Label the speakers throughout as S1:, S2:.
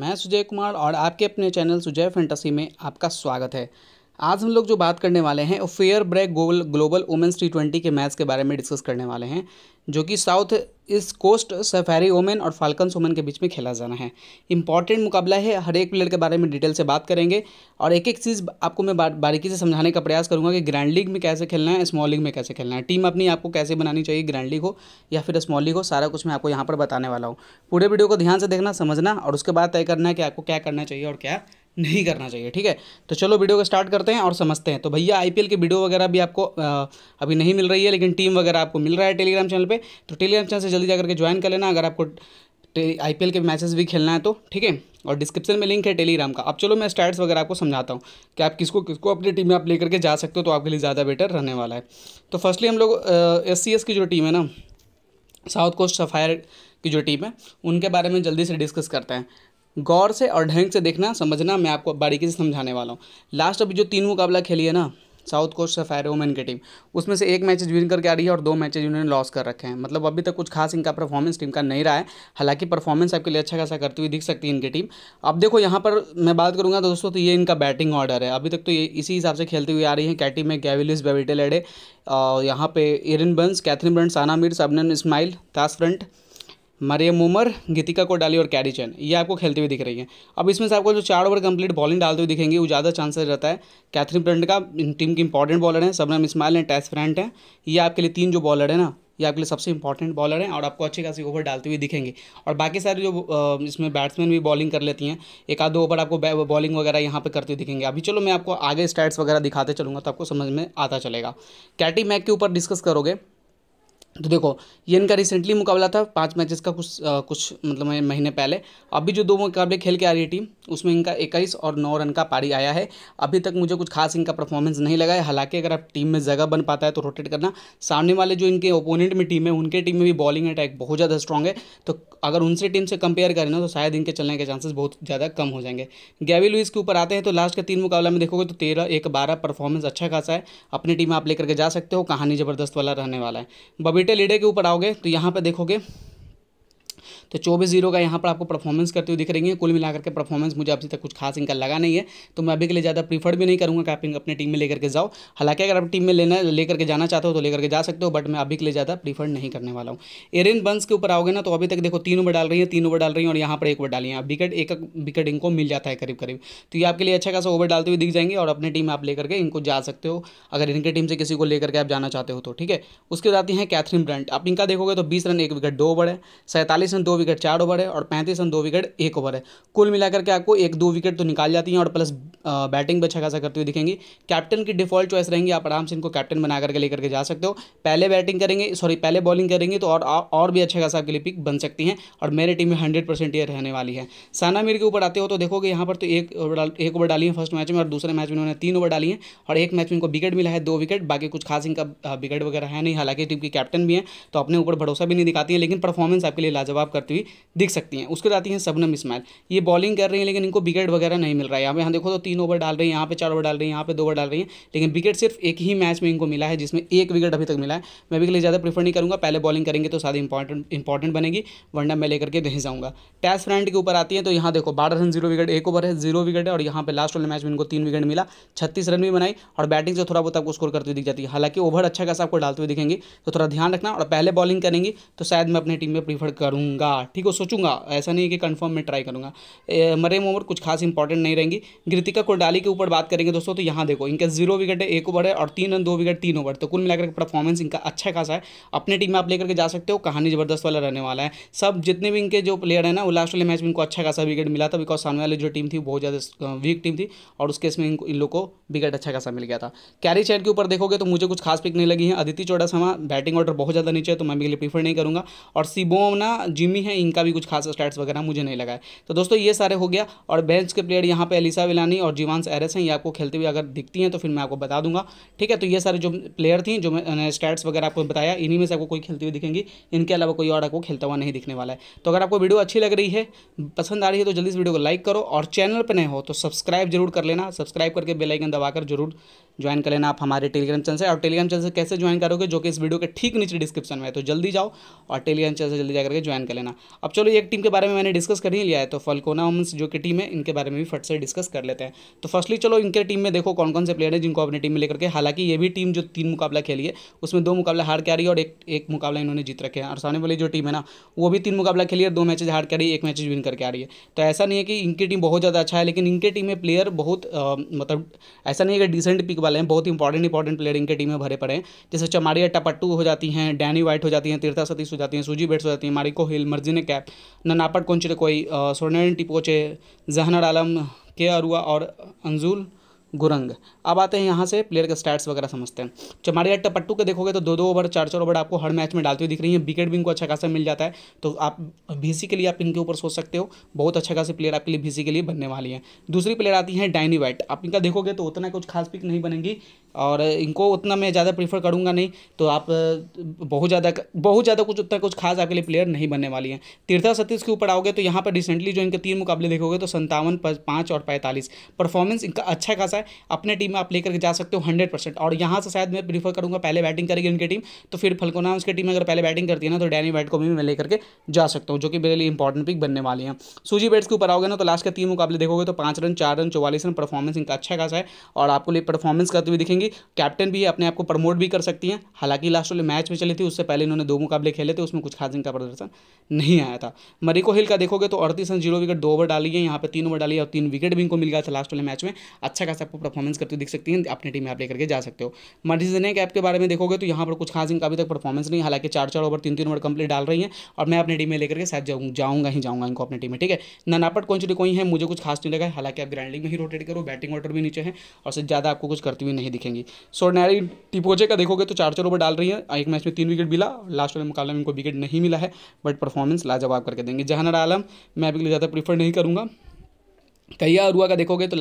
S1: मैं सुजय कुमार और आपके अपने चैनल सुजय फैंटेसी में आपका स्वागत है आज हम लोग जो बात करने वाले हैं वो फेयर ब्रेक गोल ग्लोबल वुमेंस टी ट्वेंटी के मैच के बारे में डिस्कस करने वाले हैं जो कि south east coast sapphire women और फाल्कन्स वोमेन के बीच में खेला जाना है इंपॉर्टेंट मुकाबला है हर एक प्लेयर के बारे में डिटेल से बात करेंगे और एक एक चीज़ आपको मैं बारीकी से समझाने का प्रयास करूँगा कि ग्रैंड लीग में कैसे खेलना है स्मॉल लीग में कैसे खेलना है टीम अपनी आपको कैसे बनानी चाहिए ग्रैंड लीग हो या फिर स्मॉल लीग हो सारा कुछ मैं आपको यहाँ पर बताने वाला हूँ पूरे वीडियो को ध्यान से देखना समझना और उसके बाद तय करना है कि आपको क्या करना चाहिए और क्या नहीं करना चाहिए ठीक है तो चलो वीडियो को स्टार्ट करते हैं और समझते हैं तो भैया आईपीएल की वीडियो वगैरह भी आपको आ, अभी नहीं मिल रही है लेकिन टीम वगैरह आपको मिल रहा है टेलीग्राम चैनल पे तो टेलीग्राम चैनल से जल्दी जाकर के ज्वाइन कर लेना अगर आपको आई के मैचेस भी खेलना है तो ठीक है और डिस्क्रिप्शन में लिंक है टेलीग्राम का अब चलो मैं स्टैट्स वगैरह आपको समझाता हूँ कि आप किसको किसको अपनी टीम में आप लेकर के जा सकते हो तो आपके लिए ज़्यादा बेटर रहने वाला है तो फर्स्टली हम लोग एस की जो टीम है ना साउथ कोस्ट सफायर की जो टीम है उनके बारे में जल्दी से डिस्कस करते हैं गौर से और ढंग से देखना समझना मैं आपको बारीकी से समझाने वाला हूँ लास्ट अभी जो तीन मुकाबला खेली है ना साउथ कोस्ट सफायर वोमेन की टीम उसमें से एक मैचेज विन करके आ रही है और दो मैचेज उन्होंने लॉस कर रखे हैं मतलब अभी तक कुछ खास इनका परफॉर्मेंस टीम का नहीं रहा है हालांकि परफॉर्मेंस आपके लिए अच्छा खासा करती हुई दिख सकती है इनकी टीम अब देखो यहाँ पर मैं बात करूँगा तो दोस्तों तो ये इनका बैटिंग ऑर्डर है अभी तक तो ये इसी हिसाब से खेलती हुई आ रही है कैटी में गैविलिस बेविटेल और यहाँ पे Erin Burns Katherine Brunt Sana मिर्स अबन Ismail Tash Farrant Maryam Umar Geethika Kodali और कैरी चैन ये आपको खेलते हुए दिख रही है अब इसमें से आपको जो चार ओवर कंप्लीट बॉलिंग डालते हुए दिखेंगे वो ज़्यादा चांसेस रहता है कैथरीन प्रंट का टीम के इंपॉर्टेंट बॉलर हैं सबनम इस्माइल हैं टेस्ट फ्रेंट हैं ये आपके लिए तीन जो बॉलर है ना ये आपके लिए सबसे इंपॉर्टेंट बॉलर हैं और आपको अच्छे खासी ओवर डालते हुए दिखेंगे और बाकी सारे जो इसमें बैट्समैन भी बॉलिंग कर लेती हैं एक आध ओवर आपको बॉलिंग वगैरह यहाँ पे करते हुए दिखेंगे अभी चलो मैं आपको आगे स्टैट्स वगैरह दिखाते चलूँगा तो आपको समझ में आता चलेगा कैटी मैक के ऊपर डिस्कस करोगे तो देखो ये इनका रिसेंटली मुकाबला था पाँच मैचेस का कुछ आ, कुछ मतलब महीने पहले अभी जो दो मुकाबले खेल के आ रही है टीम उसमें इनका इक्कीस और नौ रन का पारी आया है अभी तक मुझे कुछ खास इनका परफॉर्मेंस नहीं लगा है हालांकि अगर आप टीम में जगह बन पाता है तो रोटेट करना सामने वाले जो इनके ओपोनेंट में टीम है उनके टीम में भी बॉलिंग अटैक बहुत ज़्यादा स्ट्रॉग है तो अगर उनसे टीम से कंपेयर करें ना तो शायद इनके चलने के चांसेस बहुत ज़्यादा कम हो जाएंगे गैवी लुइस के ऊपर आते हैं तो लास्ट के तीन मुकाबला में देखोगे तो तेरह एक बारह परफॉर्मेंस अच्छा खासा है अपनी टीम आप लेकर के जा सकते हो कहानी ज़बरदस्त वाला रहने वाला है बबीटे लीडे के ऊपर आओगे तो यहाँ पर देखोगे तो चौबीस जीरो का यहाँ पर आपको परफॉर्मेंस करते हुए दिख रही है कुल मिलाकर के परफॉर्मेंस मुझे अभी तक कुछ खास इनका लगा नहीं है तो मैं अभी के लिए ज़्यादा प्रीफर्ड भी नहीं करूँगा कि आप अपने टीम में लेकर के जाओ हालांकि अगर आप टीम में लेना लेकर के जाना चाहते हो तो लेकर के जा सकते हो बट मैं अभी के लिए ज़्यादा प्रीफर्ड नहीं करने वाला हूँ एरियन बंस के ऊपर आओगे ना तो अभी तक देखो तीन ओवर डाल रही है तीन ओवर डाल रही है और यहाँ पर एक ओवर डाली है विकेट एक विकेट इनको मिल जाता है करीब करीब तो ये आपके लिए अच्छा खासा ओवर डालते हुए दिख जाएंगे और अपनी टीम आप लेकर के इनको जा सकते हो अगर इनके टीम से किसी को लेकर के आप जाना चाहते हो तो ठीक है उसके बाद आती हैं कैथरीन ब्रांड आप इनका देखोगे तो बीस रन एक विकेट दो ओवर है सैंतालीस रन दो विकेट चार ओवर है और पैंतीस रन दो विकेट एक ओवर है कुल मिलाकर के आपको एक दो विकेट तो निकाल जाती हैं और प्लस बैटिंग भी अच्छा खासा करते हुए दिखेंगी कैप्टन की डिफॉल्ट चॉइस रहेंगी आप आराम से इनको कैप्टन बना करके लेकर के जा सकते हो पहले बैटिंग करेंगे सॉरी पहले बॉलिंग करेंगे तो और और भी अच्छा खासा आपके लिए पिक बन सकती हैं और मेरे टीम में हंड्रेड परसेंट ये रहने वाली है साना मीर के ऊपर आते हो तो देखोगे यहाँ पर तो एक ओवर एक ओवर डाली है फर्स्ट मैच में और दूसरे मैच में उन्होंने तीन ओवर डाली है और एक मैच में इनको विकेट मिला है दो विकेट बाकी कुछ खास इनका विकेट वगैरह है नहीं हालांकि टीम की कैप्टन भी है तो अपने ऊपर भरोसा भी नहीं दिखाती है लेकिन परफॉर्मेंस आपके लिए लाजवाब कर करती हुई दिख सकती हैं उसके बाद आती हैं सबनम इस्माइल ये बॉलिंग कर रही हैं लेकिन इनको विकेट वगैरह नहीं मिल रहा है यहाँ पे यहाँ देखो तो तीन ओवर डाल रही हैं यहाँ पे चार ओवर डाल रही हैं यहाँ पे दो ओवर डाल रही हैं लेकिन विकेट सिर्फ एक ही मैच में इनको मिला है जिसमें एक विकेट अभी तक मिला है मैं भी के लिए ज़्यादा प्रीफर नहीं करूँगा पहले बॉलिंग करेंगे तो ज़्यादा इंपॉर्टेंट इंपॉर्टेंट बनेगी वरना मैं लेकर के नहीं जाऊँगा टेस्ट फ्रेंड के ऊपर आती है तो यहाँ देखो बारह रन जीरो विकेट एक ओवर है जीरो विकेट है और यहाँ पर लास्ट वाले मैच में इनको तीन विकेट मिला छत्तीस रन भी बनाई और बैटिंग से थोड़ा बहुत आपको स्कोर करती हुई दिख जाती है हालांकि ओवर अच्छा खासा आपको डालते हुए दिखेंगे तो थोड़ा ध्यान रखना और पहले बॉलिंग करेंगी तो शायद मैं अपनी टीम में प्रीफर करूँगा हाँ ठीक है सोचूंगा ऐसा नहीं है कि कंफर्म मैं ट्राई करूंगा मरेम उमर कुछ खास इंपॉर्टेंट नहीं रहेंगी गृतिका कोडाली के ऊपर बात करेंगे दोस्तों तो यहाँ देखो इनका जीरो विकेट है एक ओवर है और तीन रन दो विकेट तीन ओवर तो कुल मिलाकर परफॉर्मेंस इनका अच्छा खासा है अपने टीम में आप लेकर के जा सकते हो कहानी जबरदस्त वाला रहने वाला है सब जितने भी इनके जो प्लेयर है ना वो लास्ट वाले मैच में इनको अच्छा खासा विकेट मिला था बिकॉज सामने वाली जो टीम थी बहुत ज़्यादा वीक टीम थी और उसके इसमें इनको इन लोग को विकेट अच्छा खासा मिल गया था कैरी चैट के ऊपर देखोगे तो मुझे कुछ खास पिक नहीं लगी है अदिति चौड़ासमा बैटिंग ऑर्डर बहुत ज़्यादा नीचे है तो मैं भी प्रीफर नहीं करूँगा और ना जिमी हैं इनका भी कुछ खास स्टार्ट वगैरह मुझे नहीं लगा है तो दोस्तों ये सारे हो गया और बेंच के प्लेयर यहाँ पे एलिसा विलानी और जीवांस एरस हैं ये आपको खेलते हुए अगर दिखती हैं तो फिर मैं आपको बता दूंगा ठीक है तो ये सारे जो प्लेयर थी जो मैंने स्टैट्स वगैरह आपको बताया इन्हीं में से आपको कोई खेलती हुई दिखेंगी इनके अलावा कोई और आपको खेलता हुआ नहीं दिखने वाला है तो अगर आपको वीडियो अच्छी लग रही है पसंद आ रही है तो जल्दी इस वीडियो को लाइक करो और चैनल पर नहीं हो तो सब्सक्राइब जरूर कर लेना सब्सक्राइब करके बेलाइकन दबाकर जरूर ज्वाइन कर लेना आप हमारे टेलीग्राम चैनल से और टेलीग्राम चैनल से कैसे ज्वाइन करोगे जो कि इस वीडियो के ठीक नीचे डिस्क्रिप्शन में है तो जल्दी जाओ और टेलीग्राम चैनल से जल्दी जाकर के ज्वाइन कर लेना करना अब चलो एक टीम के बारे में मैंने डिस्कस कर ही लिया है तो फलकोना वुमेंस जो कि टीम है इनके बारे में भी फट से डिस्कस कर लेते हैं तो फर्स्टली चलो इनके टीम में देखो कौन कौन से प्लेयर है जिनको अपनी टीम में लेकर के हालांकि ये भी टीम जो तीन मुकाबला खेली है उसमें दो मुकाबला हार के आ रही है और एक एक मुकाबला इन्होंने जीत रखे हैं और सामने वाली जो टीम है ना वो भी तीन मुकाबला खेली है दो मैचेज हार के आ रही है एक मैचेज विन करके आ रही है तो ऐसा नहीं है कि इनकी टीम बहुत ज़्यादा अच्छा है लेकिन इनके टीम में प्लेयर बहुत मतलब ऐसा नहीं है कि डिसेंट पिक वाले हैं बहुत इंपॉर्टेंट इंपॉर्टेंट प्लेयर इनके टीम में भरे पड़े हैं जैसे चमारिया टपट्टू हो जाती हैं डैनी वाइट हो जाती हैं तीर्था सतीश हो जाती हैं सूजी बेट्स हो जाती हैं मारिको हिल जिन्हें कैप ननापट कोंचरे कोई स्वर्णेन टिपोचे जहनर आलम के अरुआ और अंजुल गुरंग अब आते हैं यहाँ से प्लेयर के स्टैट्स वगैरह समझते हैं चमारिया टपट्टू के देखोगे तो दो दो ओवर चार चार ओवर आपको हर मैच में डालती हुई दिख रही है विकेट भी इनको अच्छा खासा मिल जाता है तो आप भीसी के लिए आप इनके ऊपर सोच सकते हो बहुत अच्छा खासी प्लेयर आपके लिए भीसी के लिए बनने वाली है दूसरी प्लेयर आती है डाइनी वाइट आप इनका देखोगे तो उतना कुछ खास पिक नहीं बनेंगी और इनको उतना मैं ज़्यादा प्रीफर करूँगा नहीं तो आप बहुत ज़्यादा बहुत ज़्यादा कुछ उतना कुछ खास आपके लिए प्लेयर नहीं बनने वाली हैं तीर्था सतीश के ऊपर आओगे तो यहाँ पर रिसेंटली जो इनके तीन मुकाबले देखोगे तो संतावन पाँच और पैंतालीस परफॉर्मेंस इनका अच्छा खासा है अपने टीम में आप लेकर के जा सकते हो हंड्रेड परसेंट और यहाँ से शायद मैं प्रीफर करूँगा पहले बैटिंग करेगी उनकी टीम तो फिर फलकोना उसकी टीम अगर पहले बैटिंग करती है ना तो डैनी बैट को भी मैं लेकर के जा सकता हूँ जो कि मेरे लिए इंपॉर्टेंट पिक बनने वाली हैं सूजी बैट्स के ऊपर आओगे ना तो लास्ट के तीन मुकाबले देखोगे तो पाँच रन चार रन चौवालीस रन परफॉर्मेंस इनका अच्छा खासा है और आपको लिए परफॉर्मेंस करते हुए दिखेंगे करेंगी कैप्टन भी है अपने आप को प्रमोट भी कर सकती हैं हालांकि लास्ट वाले मैच में चली थी उससे पहले इन्होंने दो मुकाबले खेले थे उसमें कुछ खास इनका प्रदर्शन नहीं आया था मरीको हिल का देखोगे तो अड़तीस रन जीरो विकेट दो ओवर डाली है यहाँ पर तीन ओवर डाली है और तीन विकेट भी इनको मिल गया था लास्ट वाले मैच में अच्छा खासा आपको परफॉर्मेंस करते दिख सकती है अपनी टीम आप लेकर के जा सकते हो मर्जीजने कैप के बारे में देखोगे तो यहाँ पर कुछ खास इनका अभी तक परफॉर्मेंस नहीं हालांकि चार चार ओवर तीन तीन ओवर कंप्लीट डाल रही है और मैं अपनी टीम में लेकर के साथ जाऊंगा ही जाऊंगा इनको अपनी टीम में ठीक है नानापट कौन कोई है मुझे कुछ खास नहीं लगा हालांकि आप ग्राइंडिंग में ही रोटेट करो बैटिंग ऑर्डर भी नीचे है और से ज़्यादा आपको कुछ करती हुई नहीं दिखेंगे जाएंगी सो सोर्नैरी टिपोजे का देखोगे तो चार चार ओवर डाल रही है एक मैच में तीन विकेट मिला लास्ट वाले मुकाबले में इनको विकेट नहीं मिला है बट परफॉर्मेंस लाजवाब करके देंगे जहानर आलम मैं अभी ज़्यादा प्रीफर नहीं करूँगा कहिया और का देखोगे तो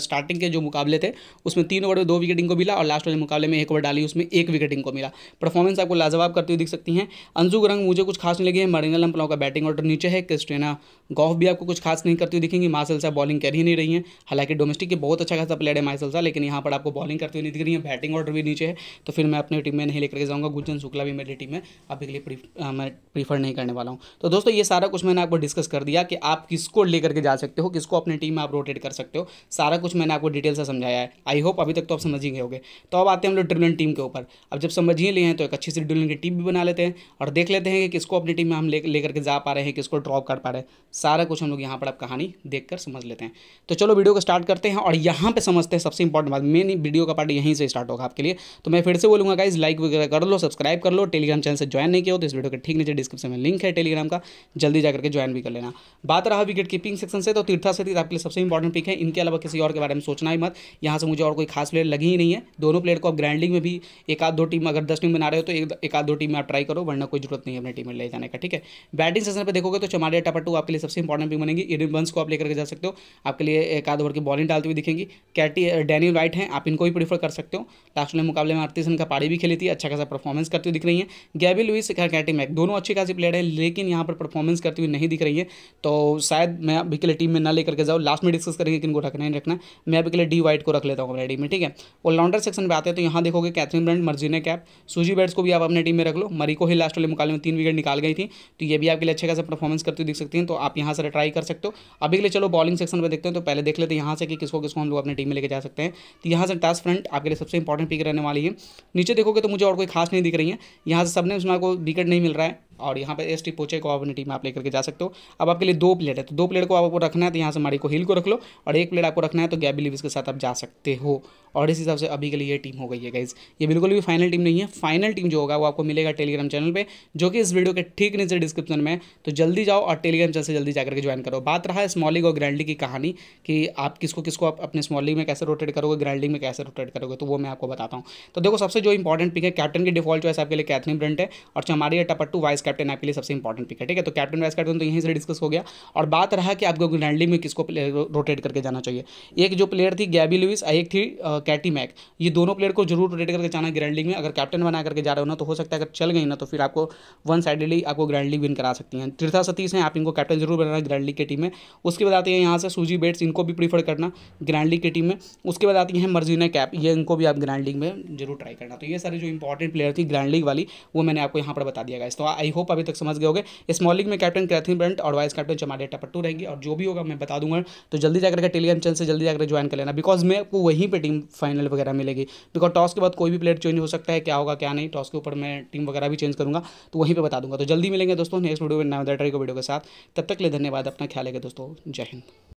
S1: स्टार्टिंग के जो मुकाबले थे उसमें तीन ओवर में दो विकेटिंग को मिला और लास्ट वाले मुकाबले में एक ओवर डाली उसमें एक विकेटिंग को मिला परफॉर्मेंस आपको लाजवाब करती हुई दिख सकती हैं अंजू रंग मुझे कुछ खास नहीं लगी है मरिंगल अम्पलाओं का बैटिंग ऑर्डर नीचे है क्रिस्टेना गॉफ भी आपको कुछ खास नहीं करती हुई दिखेंगी मार्सल साहब बॉलिंग कर ही नहीं रही है हालांकि डोमेस्टिक के बहुत अच्छा खासा प्लेयर है मार्सल साहब लेकिन यहाँ पर आपको बॉलिंग करती हुई नहीं दिख रही है बैटिंग ऑर्डर भी नीचे है तो फिर मैं अपनी टीम में नहीं लेकर के जाऊँगा गुजन शुक्ला भी मेरी टीम में अभी के लिए मैं प्रीफर नहीं करने वाला हूँ तो दोस्तों ये सारा कुछ मैंने आपको डिस्कस कर दिया कि आप किसको लेकर के जा सकते हो किसको अपनी टीम में आप रोटेट कर सकते हो सारा कुछ मैंने आपको डिटेल से समझाया है आई होप अभी तक तो आप समझ ही गए होगे तो अब आते हैं हम लोग ड्रिलन टीम के ऊपर अब जब समझ ही लिए हैं तो एक अच्छी सी ड्रिलन की टीम भी बना लेते हैं और देख लेते हैं कि किसको अपनी टीम में हम ले लेकर के जा पा रहे हैं किसको ड्रॉप कर पा रहे हैं सारा कुछ हम लोग यहाँ पर आप कहानी देख समझ लेते हैं तो चलो वीडियो को स्टार्ट करते हैं और यहाँ पर समझते हैं सबसे इंपॉर्टेंट बात मेन वीडियो का पार्ट यहीं से स्टार्ट होगा आपके लिए तो मैं फिर से बोलूँगा गाइज लाइक वगैरह कर लो सब्सक्राइब कर लो टेलीग्राम चैनल से ज्वाइन नहीं किया तो इस वीडियो के ठीक नीचे डिस्क्रिप्शन में लिंक है टेलीग्राम का जल्दी जाकर के ज्वाइन भी कर लेना बात रहा विकेट कीपिंग सेक्शन से तो तीर्था से आपके लिए सबसे इंपॉर्टेंट पिक है इनके अलावा किसी और के बारे में सोचना ही मत यहाँ से मुझे और कोई खास प्लेयर लगी ही नहीं है दोनों प्लेयर को आप ग्राइंडिंग में भी एक आध दो टीम अगर दस टीम बना रहे हो तो एक, आध दो टीम में आप ट्राई करो वरना कोई जरूरत नहीं है अपने टीम में ले जाने का ठीक है बैटिंग सेशन पर देखोगे तो चमारिया टपटू आपके लिए सबसे इंपॉर्टेंट पिक बनेंगे इडन बंस को आप लेकर जा सकते हो आपके लिए एक आध ओवर की बॉलिंग डालते हुए दिखेंगी कैटी डैनियल वाइट हैं आप इनको भी प्रीफर कर सकते हो लास्ट में मुकाबले में सन का पारी भी खेली थी अच्छा खासा परफॉर्मेंस करती हुई दिख रही है गैबी लुइस कैटी मैक दोनों अच्छी खासी प्लेयर है लेकिन यहाँ पर परफॉर्मेंस करती हुई नहीं दिख रही है तो शायद मैं अभी के लिए टीम में ना लेकर के जाऊँ लास्ट में डिस्कस करेंगे किन को रखना है रखना मैं अभी के लिए डी वाइट को रख लेता हूँ अपने टीम में ठीक है ऑलराउंडर सेक्शन पर आते हैं तो यहाँ देखोगे कैथरीन ब्रांड मर्जीने कैप सूजी बैट्स को भी आप अपने टीम में रख लो मरी को ही लास्ट वाले मुकाबले में तीन विकेट निकाल गई थी तो ये भी आपके लिए अच्छे खास परफॉर्मेंस करते हुए दिख सकती हैं तो आप यहाँ से ट्राई कर सकते हो अभी के लिए चलो बॉलिंग सेक्शन पर देखते हैं तो पहले देख लेते हैं यहाँ से कि किसको किसको हम लोग अपने टीम में लेके जा सकते हैं तो यहाँ से टास्क फ्रंट आपके लिए सबसे इंपॉर्टेंट पिक रहने वाली है नीचे देखोगे तो मुझे और कोई खास नहीं दिख रही है यहाँ से सबने उसमें आपको विकेट नहीं मिल रहा है और यहाँ पर एस टी पोचे को अपनी में आप लेकर के जा सकते हो अब आपके लिए दो प्लेट है तो दो प्लेट को आपको रखना है तो यहाँ से हमारी को हिल को रख लो और एक प्लेट आपको रखना है तो गैबी लिविस के साथ आप जा सकते हो और इस हिसाब से अभी के लिए ये टीम हो गई है गाइज ये बिल्कुल भी फाइनल टीम नहीं है फाइनल टीम जो होगा वो आपको मिलेगा टेलीग्राम चैनल पर जो कि इस वीडियो के ठीक नीचे डिस्क्रिप्शन में तो जल्दी जाओ और टेलीग्राम चैनल से जल्दी जाकर के ज्वाइन करो बात रहा है स्मॉलिंग और ग्रैंडिंग की कहानी कि आप किसको किसको आप अपने स्मॉलिंग में कैसे रोटेट करोगे ग्रैंडिंग में कैसे रोटेट करोगे तो वो मैं आपको बताता हूँ तो देखो सबसे जो इंपॉर्टेंट पिक है कैप्टन की डिफॉल्ट चॉइस आपके लिए कैथनी ब्रेंट है और चमारी टपट्टू वाइस कैप्टन आपके लिए सबसे इंपॉर्टेंट पिक है ठीक है तो कैप्टन वाइस कैप्टन तो यहीं से डिस्कस हो गया और बात रहा कि आपको ग्रैंडली में किसको रोटेट करके जाना चाहिए एक जो प्लेयर थी गैबी लुइस एक थी कैटी मैक ये दोनों प्लेयर को जरूर रोटेट करके जाना ग्रैंड लीग में अगर कैप्टन बना करके जा रहे हो ना तो हो सकता है अगर चल गई ना तो फिर आपको वन साइडली आपको ग्रैंड लीग विन करा सकती हैं तीर्था सतीश हैं आप इनको कैप्टन जरूर बनाना ग्रैंड लीग की टीम में उसके बाद आती है यहाँ से सूजी बेट्स इनको भी प्रीफर करना ग्रैंड लीग की टीम में उसके बाद आती है मर्जीना कैप ये इनको भी आप ग्रैंड लीग में जरूर ट्राई करना तो ये सारे जो इंपॉर्टेंट प्लेयर थी ग्रैंड लीग वाली वो मैंने आपको यहाँ पर बता दिया गया तो आई होप अभी तक समझ गए होंगे स्मॉल लीग में कैप्टन कैथिन ब्रंट और वाइस कैप्टन चमालिया टपट्टू रहेंगी और जो भी होगा मैं बता दूंगा तो जल्दी जाकर के टेलीग्राम चैनल से जल्दी जाकर ज्वाइन कर लेना बिकॉज मैं आपको वहीं पर टीम फाइनल वगैरह मिलेगी बिकॉज टॉस के बाद कोई भी प्लेयर चेंज हो सकता है क्या होगा क्या नहीं टॉस के ऊपर मैं टीम वगैरह भी चेंज करूँगा तो वहीं पर बता दूंगा तो जल्दी मिलेंगे दोस्तों नेक्स्ट वीडियो में नवदाटरी को वीडियो के साथ तब तक ले धन्यवाद अपना ख्याल है दोस्तों जय हिंद